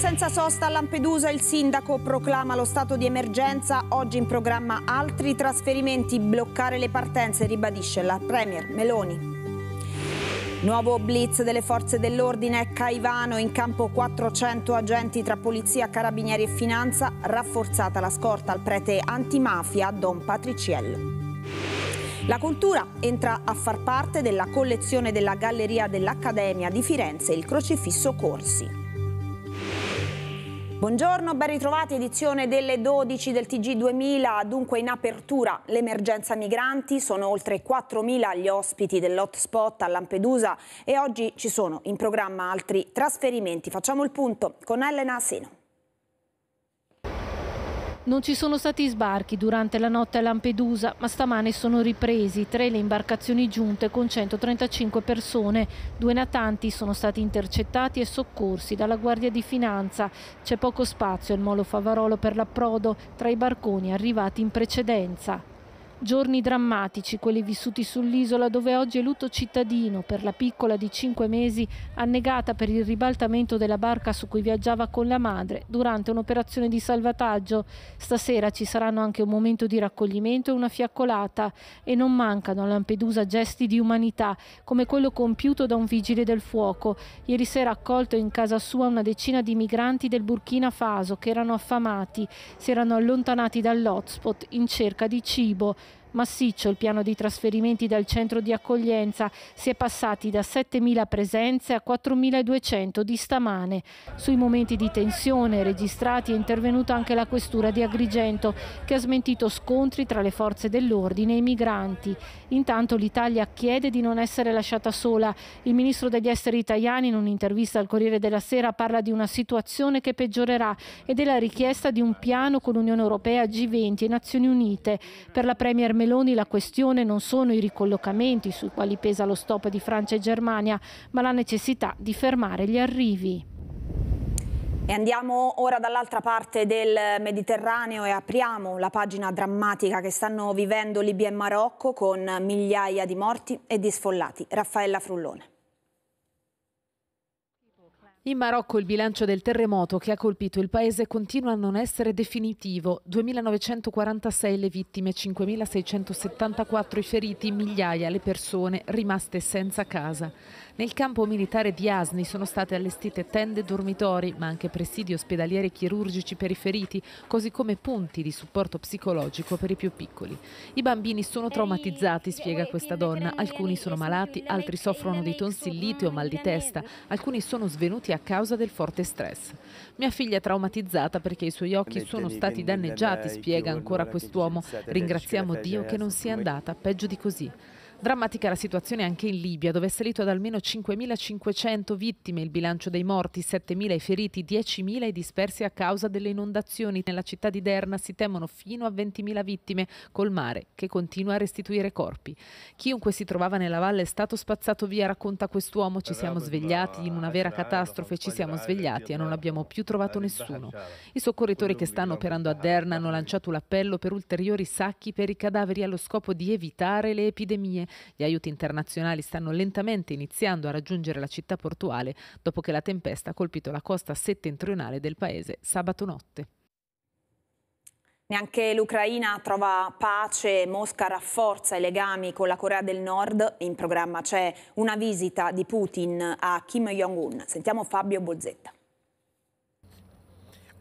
senza sosta a Lampedusa il sindaco proclama lo stato di emergenza, oggi in programma altri trasferimenti, bloccare le partenze, ribadisce la Premier Meloni. Nuovo blitz delle forze dell'ordine Caivano, in campo 400 agenti tra polizia, carabinieri e finanza, rafforzata la scorta al prete antimafia Don Patriciello. La cultura entra a far parte della collezione della Galleria dell'Accademia di Firenze, il crocifisso Corsi. Buongiorno, ben ritrovati, edizione delle 12 del TG2000, dunque in apertura l'emergenza migranti, sono oltre 4.000 gli ospiti dell'hotspot a Lampedusa e oggi ci sono in programma altri trasferimenti. Facciamo il punto con Elena Seno. Non ci sono stati sbarchi durante la notte a Lampedusa, ma stamane sono ripresi tre le imbarcazioni giunte con 135 persone. Due natanti sono stati intercettati e soccorsi dalla Guardia di Finanza. C'è poco spazio al molo Favarolo per l'approdo tra i barconi arrivati in precedenza. Giorni drammatici, quelli vissuti sull'isola dove oggi è lutto cittadino per la piccola di 5 mesi annegata per il ribaltamento della barca su cui viaggiava con la madre durante un'operazione di salvataggio. Stasera ci saranno anche un momento di raccoglimento e una fiaccolata e non mancano a Lampedusa gesti di umanità come quello compiuto da un vigile del fuoco. Ieri sera accolto in casa sua una decina di migranti del Burkina Faso che erano affamati, si erano allontanati dall'hotspot in cerca di cibo. Massiccio il piano di trasferimenti dal centro di accoglienza. Si è passati da 7.000 presenze a 4.200 di stamane. Sui momenti di tensione registrati è intervenuta anche la questura di Agrigento che ha smentito scontri tra le forze dell'ordine e i migranti. Intanto l'Italia chiede di non essere lasciata sola. Il ministro degli esteri italiani in un'intervista al Corriere della Sera parla di una situazione che peggiorerà e della richiesta di un piano con l'Unione Europea, G20 e Nazioni Unite. Per la Premier Meloni la questione non sono i ricollocamenti sui quali pesa lo stop di Francia e Germania, ma la necessità di fermare gli arrivi. E andiamo ora dall'altra parte del Mediterraneo e apriamo la pagina drammatica che stanno vivendo Libia e Marocco con migliaia di morti e di sfollati. Raffaella Frullone. In Marocco il bilancio del terremoto che ha colpito il paese continua a non essere definitivo. 2.946 le vittime, 5.674 i feriti, migliaia le persone rimaste senza casa. Nel campo militare di Asni sono state allestite tende dormitori, ma anche presidi ospedalieri e chirurgici per i feriti, così come punti di supporto psicologico per i più piccoli. I bambini sono traumatizzati, spiega questa donna. Alcuni sono malati, altri soffrono di tonsillite o mal di testa, alcuni sono svenuti a causa del forte stress. Mia figlia è traumatizzata perché i suoi occhi sono stati danneggiati, eh, spiega ancora quest'uomo. Ringraziamo Dio che non sia andata peggio di così. Drammatica la situazione anche in Libia, dove è salito ad almeno 5.500 vittime il bilancio dei morti, 7.000 i feriti, 10.000 i dispersi a causa delle inondazioni. Nella città di Derna si temono fino a 20.000 vittime, col mare che continua a restituire corpi. Chiunque si trovava nella valle è stato spazzato via, racconta quest'uomo, ci siamo svegliati in una vera catastrofe, ci siamo svegliati e non abbiamo più trovato nessuno. I soccorritori che stanno operando a Derna hanno lanciato l'appello per ulteriori sacchi per i cadaveri allo scopo di evitare le epidemie. Gli aiuti internazionali stanno lentamente iniziando a raggiungere la città portuale dopo che la tempesta ha colpito la costa settentrionale del paese sabato notte. Neanche l'Ucraina trova pace, Mosca rafforza i legami con la Corea del Nord, in programma c'è una visita di Putin a Kim Jong-un. Sentiamo Fabio Bolzetta.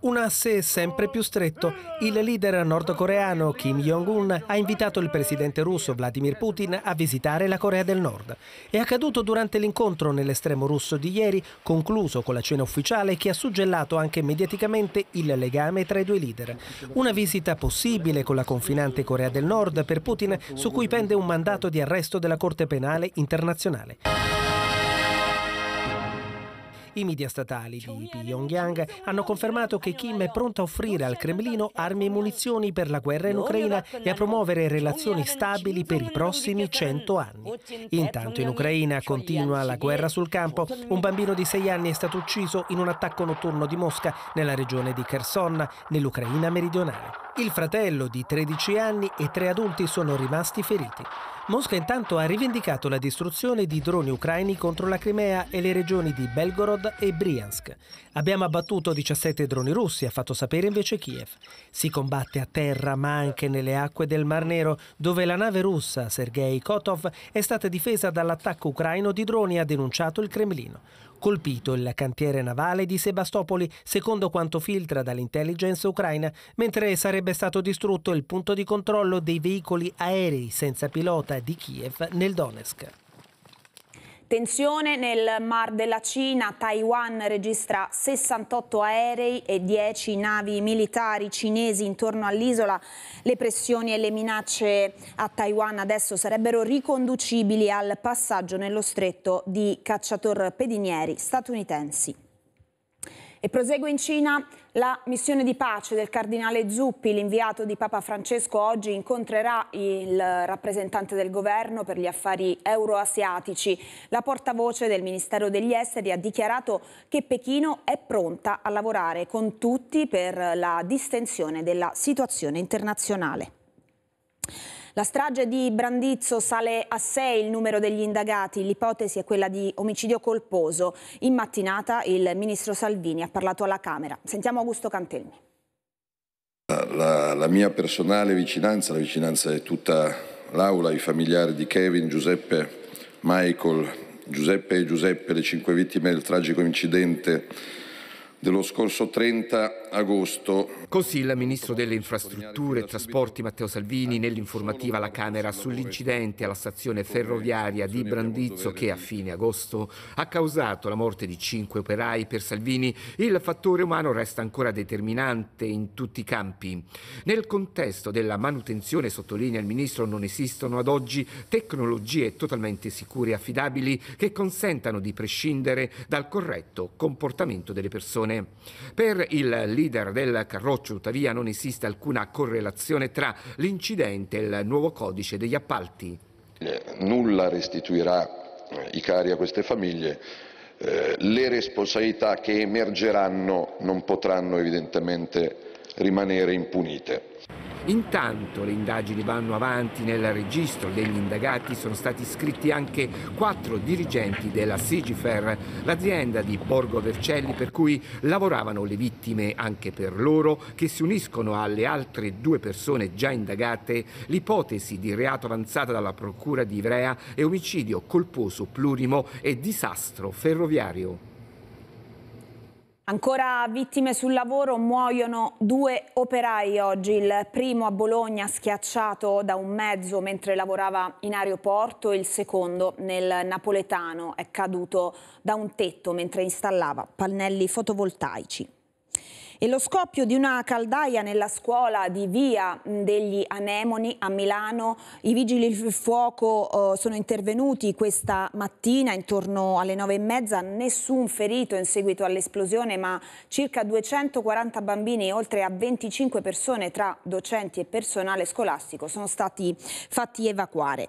Un asse sempre più stretto. Il leader nordcoreano Kim Jong-un ha invitato il presidente russo Vladimir Putin a visitare la Corea del Nord. È accaduto durante l'incontro nell'estremo russo di ieri, concluso con la cena ufficiale che ha suggellato anche mediaticamente il legame tra i due leader. Una visita possibile con la confinante Corea del Nord per Putin, su cui pende un mandato di arresto della Corte Penale Internazionale. I media statali di Pyongyang hanno confermato che Kim è pronto a offrire al Cremlino armi e munizioni per la guerra in Ucraina e a promuovere relazioni stabili per i prossimi cento anni. Intanto in Ucraina continua la guerra sul campo. Un bambino di sei anni è stato ucciso in un attacco notturno di Mosca nella regione di Kherson, nell'Ucraina meridionale. Il fratello di 13 anni e tre adulti sono rimasti feriti. Mosca intanto ha rivendicato la distruzione di droni ucraini contro la Crimea e le regioni di Belgorod e Briansk. Abbiamo abbattuto 17 droni russi, ha fatto sapere invece Kiev. Si combatte a terra ma anche nelle acque del Mar Nero, dove la nave russa Sergei Kotov è stata difesa dall'attacco ucraino di droni, ha denunciato il Cremlino colpito il cantiere navale di Sebastopoli, secondo quanto filtra dall'intelligence ucraina, mentre sarebbe stato distrutto il punto di controllo dei veicoli aerei senza pilota di Kiev nel Donetsk. Tensione nel Mar della Cina, Taiwan registra 68 aerei e 10 navi militari cinesi intorno all'isola. Le pressioni e le minacce a Taiwan adesso sarebbero riconducibili al passaggio nello stretto di cacciatorpedinieri statunitensi. E prosegue in Cina la missione di pace del cardinale Zuppi, l'inviato di Papa Francesco oggi incontrerà il rappresentante del governo per gli affari euroasiatici. La portavoce del Ministero degli Esteri ha dichiarato che Pechino è pronta a lavorare con tutti per la distensione della situazione internazionale. La strage di Brandizzo sale a 6 il numero degli indagati, l'ipotesi è quella di omicidio colposo. In mattinata il ministro Salvini ha parlato alla Camera. Sentiamo Augusto Cantelmi. La, la mia personale vicinanza, la vicinanza di tutta l'Aula, i familiari di Kevin, Giuseppe, Michael, Giuseppe e Giuseppe, le cinque vittime del tragico incidente dello scorso 30 agosto. Così il ministro delle infrastrutture e trasporti Matteo Salvini nell'informativa alla Camera sull'incidente alla stazione ferroviaria di Brandizzo che a fine agosto ha causato la morte di cinque operai. Per Salvini il fattore umano resta ancora determinante in tutti i campi. Nel contesto della manutenzione, sottolinea il ministro, non esistono ad oggi tecnologie totalmente sicure e affidabili che consentano di prescindere dal corretto comportamento delle persone. Per il leader del Carroccio, tuttavia, non esiste alcuna correlazione tra l'incidente e il nuovo codice degli appalti. Eh, nulla restituirà eh, i cari a queste famiglie. Eh, le responsabilità che emergeranno non potranno evidentemente rimanere impunite. Intanto le indagini vanno avanti nel registro degli indagati sono stati iscritti anche quattro dirigenti della Sigifer, l'azienda di Borgo Vercelli per cui lavoravano le vittime anche per loro che si uniscono alle altre due persone già indagate l'ipotesi di reato avanzata dalla procura di Ivrea è omicidio colposo plurimo e disastro ferroviario. Ancora vittime sul lavoro, muoiono due operai oggi. Il primo a Bologna schiacciato da un mezzo mentre lavorava in aeroporto, il secondo nel napoletano è caduto da un tetto mentre installava pannelli fotovoltaici e lo scoppio di una caldaia nella scuola di Via degli Anemoni a Milano. I vigili del fuoco eh, sono intervenuti questa mattina intorno alle nove e mezza, nessun ferito in seguito all'esplosione, ma circa 240 bambini e oltre a 25 persone tra docenti e personale scolastico sono stati fatti evacuare.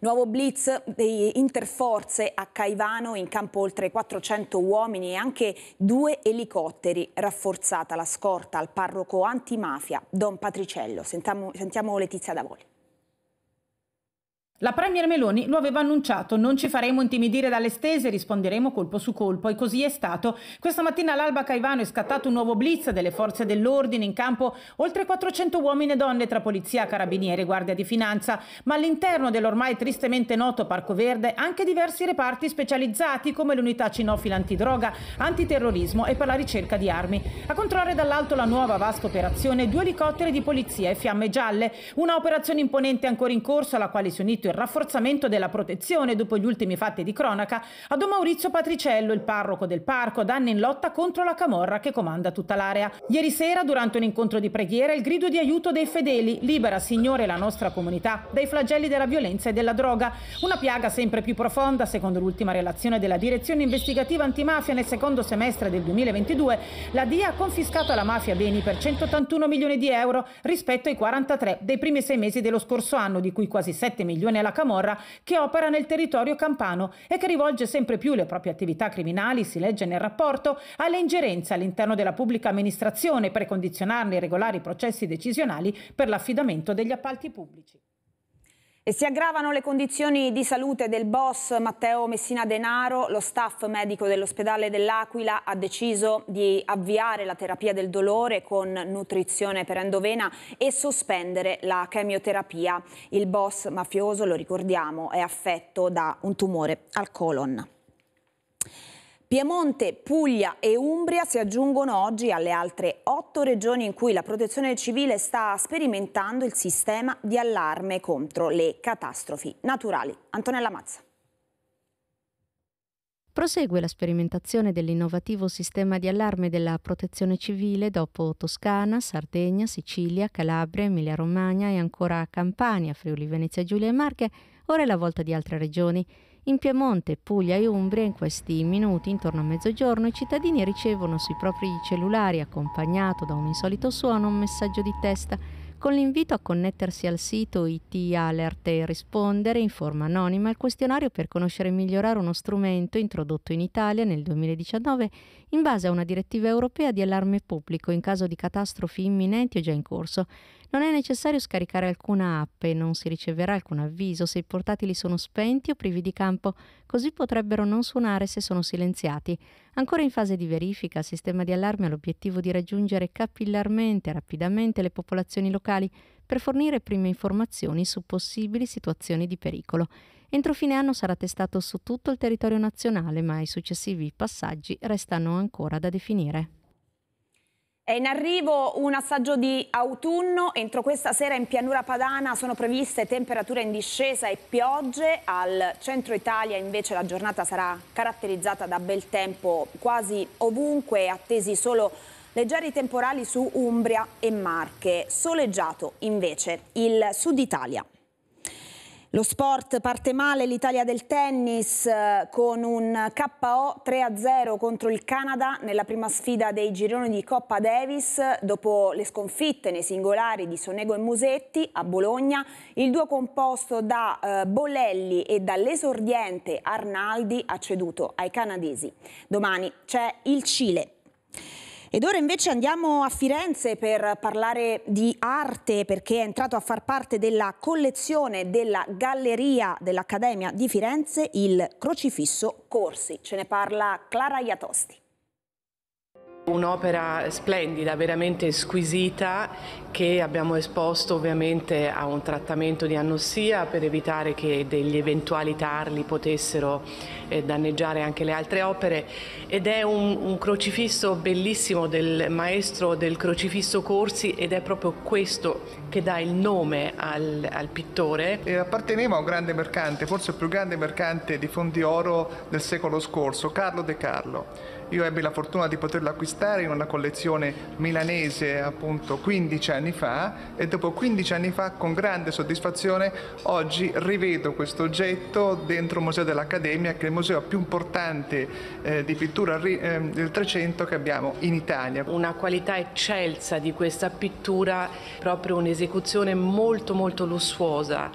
Nuovo blitz di interforze a Caivano, in campo oltre 400 uomini e anche due elicotteri. Rafforzata la scorta al parroco antimafia Don Patriciello. Sentiamo, sentiamo Letizia Davoli. La Premier Meloni lo aveva annunciato, non ci faremo intimidire dalle stese, risponderemo colpo su colpo e così è stato. Questa mattina all'Alba Caivano è scattato un nuovo blitz delle forze dell'ordine in campo, oltre 400 uomini e donne tra polizia, carabinieri e guardia di finanza, ma all'interno dell'ormai tristemente noto Parco Verde anche diversi reparti specializzati come l'unità cinofila antidroga, antiterrorismo e per la ricerca di armi. A controllare dall'alto la nuova vasta operazione due elicotteri di polizia e fiamme gialle, una operazione imponente ancora in corso alla quale si è unito il rafforzamento della protezione dopo gli ultimi fatti di cronaca a Don Maurizio Patriciello, il parroco del parco, da anni in lotta contro la camorra che comanda tutta l'area. Ieri sera, durante un incontro di preghiera, il grido di aiuto dei fedeli, libera Signore la nostra comunità dai flagelli della violenza e della droga, una piaga sempre più profonda, secondo l'ultima relazione della Direzione Investigativa Antimafia nel secondo semestre del 2022, la DIA ha confiscato alla mafia beni per 181 milioni di euro rispetto ai 43 dei primi sei mesi dello scorso anno, di cui quasi 7 milioni l'attenzione alla camorra che opera nel territorio campano e che rivolge sempre più le proprie attività criminali, si legge nel rapporto, alle ingerenze all'interno della pubblica amministrazione per condizionarne i regolari processi decisionali per l'affidamento degli appalti pubblici. E si aggravano le condizioni di salute del boss Matteo Messina Denaro. Lo staff medico dell'ospedale dell'Aquila ha deciso di avviare la terapia del dolore con nutrizione per endovena e sospendere la chemioterapia. Il boss mafioso, lo ricordiamo, è affetto da un tumore al colon. Piemonte, Puglia e Umbria si aggiungono oggi alle altre otto regioni in cui la protezione civile sta sperimentando il sistema di allarme contro le catastrofi naturali. Antonella Mazza. Prosegue la sperimentazione dell'innovativo sistema di allarme della protezione civile dopo Toscana, Sardegna, Sicilia, Calabria, Emilia-Romagna e ancora Campania, Friuli, Venezia Giulia e Marche. Ora è la volta di altre regioni. In Piemonte, Puglia e Umbria in questi minuti, intorno a mezzogiorno, i cittadini ricevono sui propri cellulari, accompagnato da un insolito suono, un messaggio di testa con l'invito a connettersi al sito IT Alert e rispondere in forma anonima al questionario per conoscere e migliorare uno strumento introdotto in Italia nel 2019 in base a una direttiva europea di allarme pubblico in caso di catastrofi imminenti o già in corso. Non è necessario scaricare alcuna app e non si riceverà alcun avviso se i portatili sono spenti o privi di campo, così potrebbero non suonare se sono silenziati. Ancora in fase di verifica, il sistema di allarme ha l'obiettivo di raggiungere capillarmente e rapidamente le popolazioni locali locali per fornire prime informazioni su possibili situazioni di pericolo. Entro fine anno sarà testato su tutto il territorio nazionale, ma i successivi passaggi restano ancora da definire. È in arrivo un assaggio di autunno, entro questa sera in pianura padana sono previste temperature in discesa e piogge, al centro Italia invece la giornata sarà caratterizzata da bel tempo quasi ovunque, attesi solo leggeri temporali su Umbria e Marche, soleggiato invece il sud Italia. Lo sport parte male, l'Italia del tennis eh, con un KO 3-0 contro il Canada nella prima sfida dei gironi di Coppa Davis. Dopo le sconfitte nei singolari di Sonego e Musetti a Bologna, il duo composto da eh, Bolelli e dall'esordiente Arnaldi ha ceduto ai canadesi. Domani c'è il Cile. Ed ora invece andiamo a Firenze per parlare di arte perché è entrato a far parte della collezione della galleria dell'Accademia di Firenze il crocifisso Corsi. Ce ne parla Clara Iatosti. Un'opera splendida, veramente squisita, che abbiamo esposto ovviamente a un trattamento di annossia per evitare che degli eventuali tarli potessero eh, danneggiare anche le altre opere ed è un, un crocifisso bellissimo del maestro del crocifisso Corsi ed è proprio questo che dà il nome al, al pittore. E apparteneva a un grande mercante, forse il più grande mercante di fondi oro del secolo scorso, Carlo De Carlo. Io ebbi la fortuna di poterlo acquistare in una collezione milanese appunto 15 anni fa e dopo 15 anni fa con grande soddisfazione oggi rivedo questo oggetto dentro il Museo dell'Accademia che museo più importante eh, di pittura eh, del 300 che abbiamo in Italia. Una qualità eccelsa di questa pittura, proprio un'esecuzione molto molto lussuosa,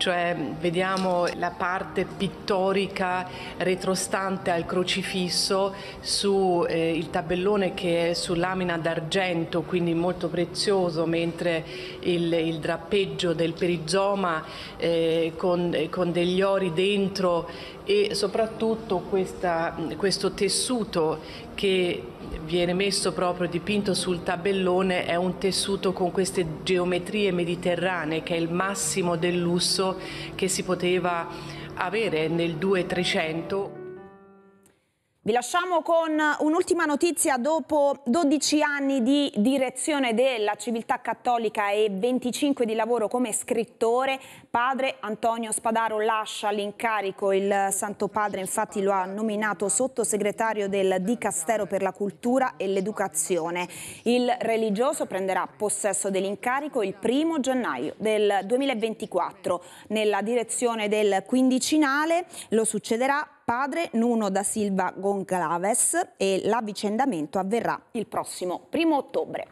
cioè vediamo la parte pittorica retrostante al crocifisso sul eh, tabellone che è su lamina d'argento, quindi molto prezioso, mentre il, il drappeggio del perizoma eh, con, eh, con degli ori dentro e soprattutto questa, questo tessuto che viene messo proprio dipinto sul tabellone è un tessuto con queste geometrie mediterranee che è il massimo del lusso che si poteva avere nel 2300. Vi lasciamo con un'ultima notizia dopo 12 anni di direzione della civiltà cattolica e 25 di lavoro come scrittore. Padre Antonio Spadaro lascia l'incarico, il Santo Padre infatti lo ha nominato sottosegretario del Dicastero per la Cultura e l'Educazione. Il religioso prenderà possesso dell'incarico il primo gennaio del 2024. Nella direzione del quindicinale lo succederà padre Nuno da Silva Gonclaves e l'avvicendamento avverrà il prossimo primo ottobre.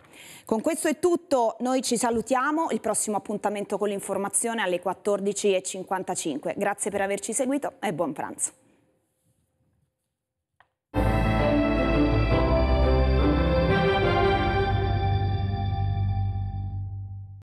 Con questo è tutto, noi ci salutiamo, il prossimo appuntamento con l'informazione alle 14.55. Grazie per averci seguito e buon pranzo.